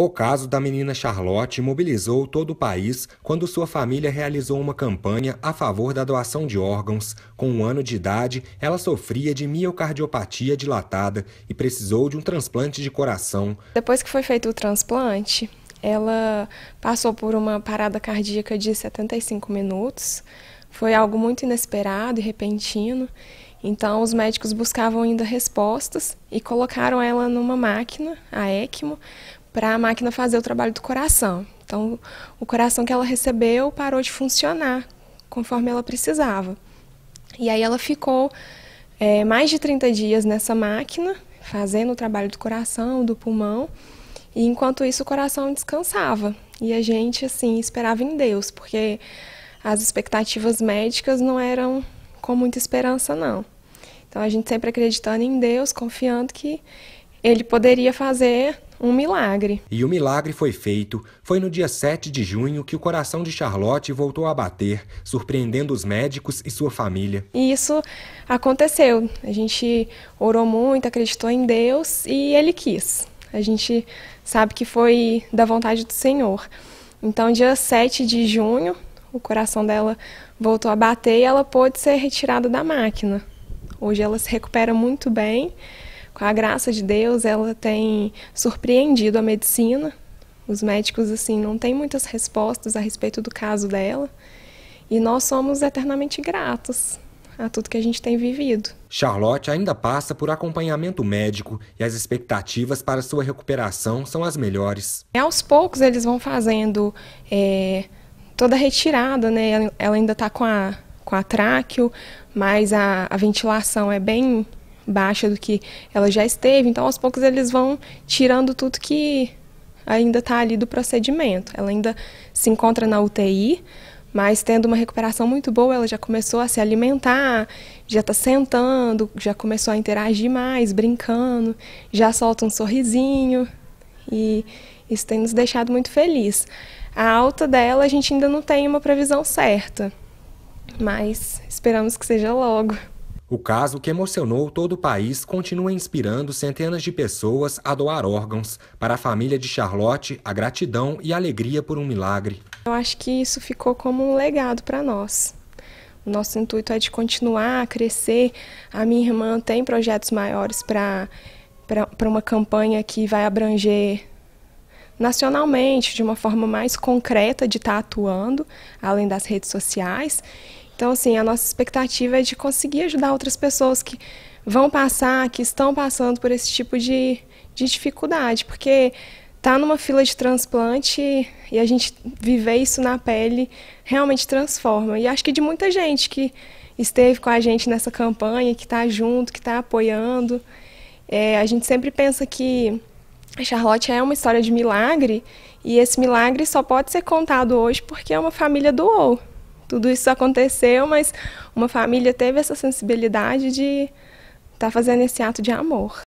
O caso da menina Charlotte mobilizou todo o país quando sua família realizou uma campanha a favor da doação de órgãos. Com um ano de idade, ela sofria de miocardiopatia dilatada e precisou de um transplante de coração. Depois que foi feito o transplante, ela passou por uma parada cardíaca de 75 minutos. Foi algo muito inesperado e repentino. Então, os médicos buscavam ainda respostas e colocaram ela numa máquina, a ECMO, para a máquina fazer o trabalho do coração. Então, o coração que ela recebeu parou de funcionar conforme ela precisava. E aí ela ficou é, mais de 30 dias nessa máquina, fazendo o trabalho do coração, do pulmão, e enquanto isso o coração descansava. E a gente, assim, esperava em Deus, porque as expectativas médicas não eram com muita esperança, não. Então a gente sempre acreditando em Deus, confiando que Ele poderia fazer um milagre. E o milagre foi feito. Foi no dia 7 de junho que o coração de Charlotte voltou a bater, surpreendendo os médicos e sua família. E isso aconteceu. A gente orou muito, acreditou em Deus e ele quis. A gente sabe que foi da vontade do Senhor. Então, dia 7 de junho, o coração dela voltou a bater e ela pôde ser retirada da máquina. Hoje ela se recupera muito bem com a graça de Deus, ela tem surpreendido a medicina. Os médicos, assim, não têm muitas respostas a respeito do caso dela. E nós somos eternamente gratos a tudo que a gente tem vivido. Charlotte ainda passa por acompanhamento médico e as expectativas para sua recuperação são as melhores. E aos poucos eles vão fazendo é, toda a retirada, né? Ela ainda está com a, com a tráqueo, mas a, a ventilação é bem baixa do que ela já esteve. Então, aos poucos, eles vão tirando tudo que ainda está ali do procedimento. Ela ainda se encontra na UTI, mas tendo uma recuperação muito boa, ela já começou a se alimentar, já está sentando, já começou a interagir mais, brincando, já solta um sorrisinho e isso tem nos deixado muito feliz. A alta dela a gente ainda não tem uma previsão certa, mas esperamos que seja logo. O caso que emocionou todo o país continua inspirando centenas de pessoas a doar órgãos. Para a família de Charlotte, a gratidão e a alegria por um milagre. Eu acho que isso ficou como um legado para nós. O nosso intuito é de continuar a crescer. A minha irmã tem projetos maiores para uma campanha que vai abranger nacionalmente, de uma forma mais concreta de estar tá atuando, além das redes sociais. Então, assim, a nossa expectativa é de conseguir ajudar outras pessoas que vão passar, que estão passando por esse tipo de, de dificuldade, porque tá numa fila de transplante e a gente viver isso na pele realmente transforma. E acho que de muita gente que esteve com a gente nessa campanha, que está junto, que está apoiando, é, a gente sempre pensa que a Charlotte é uma história de milagre e esse milagre só pode ser contado hoje porque é uma família doou tudo isso aconteceu, mas uma família teve essa sensibilidade de estar tá fazendo esse ato de amor.